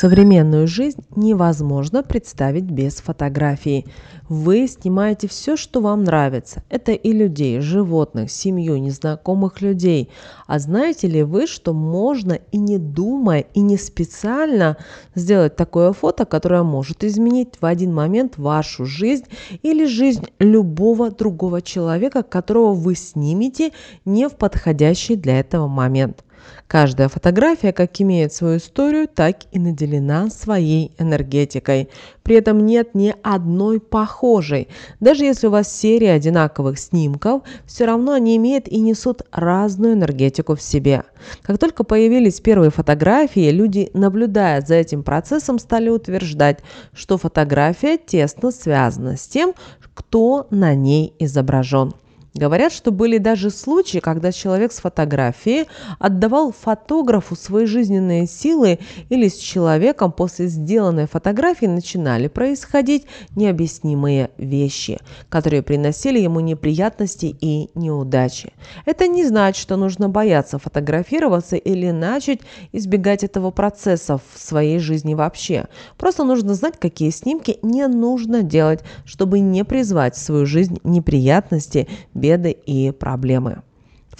Современную жизнь невозможно представить без фотографии. Вы снимаете все, что вам нравится. Это и людей, животных, семью, незнакомых людей. А знаете ли вы, что можно и не думая, и не специально сделать такое фото, которое может изменить в один момент вашу жизнь или жизнь любого другого человека, которого вы снимете не в подходящий для этого момент – Каждая фотография как имеет свою историю, так и наделена своей энергетикой. При этом нет ни одной похожей. Даже если у вас серия одинаковых снимков, все равно они имеют и несут разную энергетику в себе. Как только появились первые фотографии, люди, наблюдая за этим процессом, стали утверждать, что фотография тесно связана с тем, кто на ней изображен. Говорят, что были даже случаи, когда человек с фотографии отдавал фотографу свои жизненные силы или с человеком после сделанной фотографии начинали происходить необъяснимые вещи, которые приносили ему неприятности и неудачи. Это не значит, что нужно бояться фотографироваться или начать избегать этого процесса в своей жизни вообще. Просто нужно знать, какие снимки не нужно делать, чтобы не призвать в свою жизнь неприятности, беды и проблемы.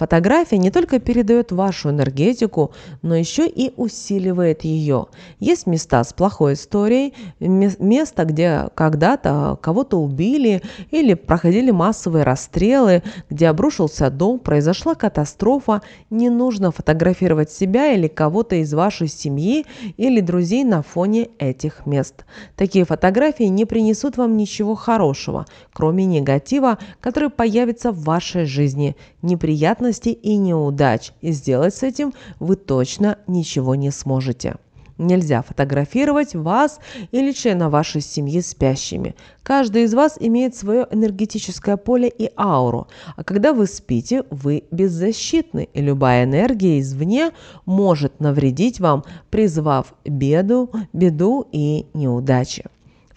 Фотография не только передает вашу энергетику, но еще и усиливает ее. Есть места с плохой историей, место, где когда-то кого-то убили или проходили массовые расстрелы, где обрушился дом, произошла катастрофа. Не нужно фотографировать себя или кого-то из вашей семьи или друзей на фоне этих мест. Такие фотографии не принесут вам ничего хорошего, кроме негатива, который появится в вашей жизни, Неприятно трудностей и неудач, и сделать с этим вы точно ничего не сможете. Нельзя фотографировать вас или члена вашей семьи спящими. Каждый из вас имеет свое энергетическое поле и ауру. А когда вы спите, вы беззащитны, и любая энергия извне может навредить вам, призвав беду, беду и неудачи.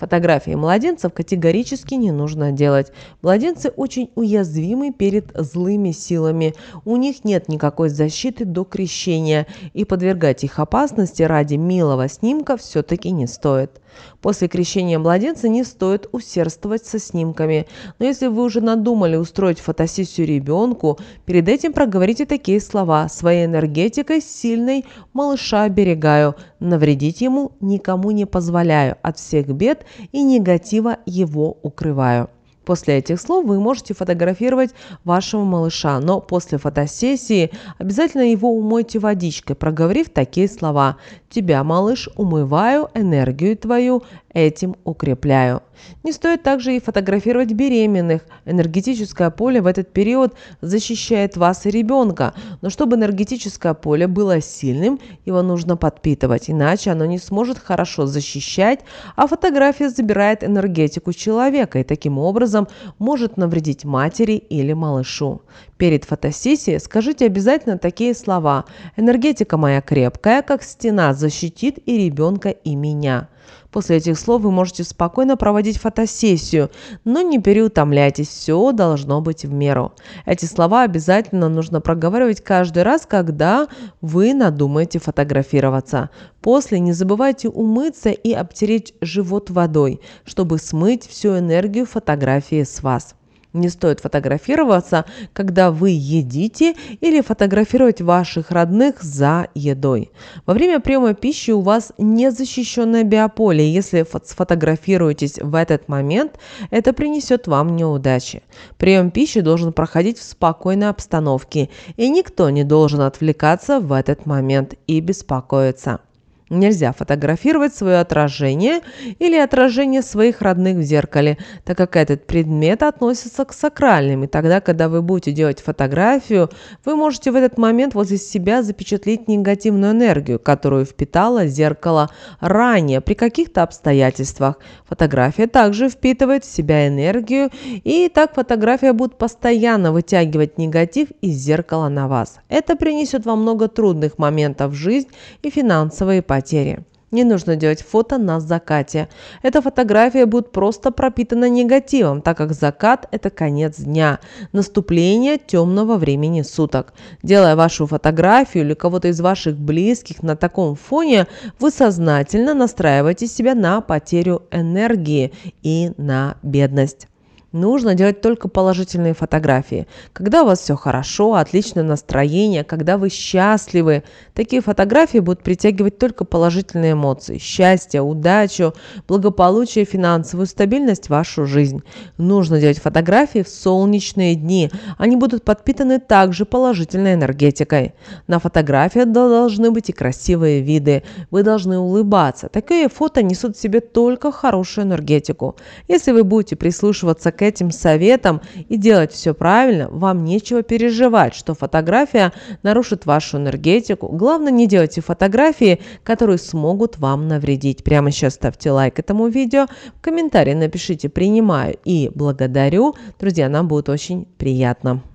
Фотографии младенцев категорически не нужно делать. Младенцы очень уязвимы перед злыми силами. У них нет никакой защиты до крещения, и подвергать их опасности ради милого снимка все-таки не стоит. После крещения младенца не стоит усердствовать со снимками, но если вы уже надумали устроить фотосессию ребенку, перед этим проговорите такие слова «своей энергетикой сильной малыша оберегаю, навредить ему никому не позволяю, от всех бед и негатива его укрываю». После этих слов вы можете фотографировать вашего малыша, но после фотосессии обязательно его умойте водичкой, проговорив такие слова. Тебя, малыш, умываю, энергию твою, этим укрепляю. Не стоит также и фотографировать беременных. Энергетическое поле в этот период защищает вас и ребенка, но чтобы энергетическое поле было сильным, его нужно подпитывать, иначе оно не сможет хорошо защищать, а фотография забирает энергетику человека и таким образом может навредить матери или малышу. Перед фотосессией скажите обязательно такие слова «Энергетика моя крепкая, как стена, защитит и ребенка, и меня». После этих слов вы можете спокойно проводить фотосессию, но не переутомляйтесь, все должно быть в меру. Эти слова обязательно нужно проговаривать каждый раз, когда вы надумаете фотографироваться. После не забывайте умыться и обтереть живот водой, чтобы смыть всю энергию фотографии с вас. Не стоит фотографироваться, когда вы едите, или фотографировать ваших родных за едой. Во время приема пищи у вас незащищенное биополе. Если сфотографируетесь в этот момент, это принесет вам неудачи. Прием пищи должен проходить в спокойной обстановке, и никто не должен отвлекаться в этот момент и беспокоиться. Нельзя фотографировать свое отражение или отражение своих родных в зеркале, так как этот предмет относится к сакральным, и тогда, когда вы будете делать фотографию, вы можете в этот момент возле себя запечатлеть негативную энергию, которую впитало зеркало ранее при каких-то обстоятельствах. Фотография также впитывает в себя энергию, и так фотография будет постоянно вытягивать негатив из зеркала на вас. Это принесет вам много трудных моментов в жизнь и финансовые потери потери. Не нужно делать фото на закате. Эта фотография будет просто пропитана негативом, так как закат – это конец дня, наступление темного времени суток. Делая вашу фотографию или кого-то из ваших близких на таком фоне, вы сознательно настраиваете себя на потерю энергии и на бедность. Нужно делать только положительные фотографии. Когда у вас все хорошо, отличное настроение, когда вы счастливы, такие фотографии будут притягивать только положительные эмоции. Счастье, удачу, благополучие, финансовую стабильность в вашу жизнь. Нужно делать фотографии в солнечные дни. Они будут подпитаны также положительной энергетикой. На фотографиях должны быть и красивые виды. Вы должны улыбаться. Такие фото несут в себе только хорошую энергетику. Если вы будете прислушиваться к этим советам и делать все правильно, вам нечего переживать, что фотография нарушит вашу энергетику. Главное, не делайте фотографии, которые смогут вам навредить. Прямо сейчас ставьте лайк этому видео, в комментарии напишите «принимаю» и «благодарю». Друзья, нам будет очень приятно.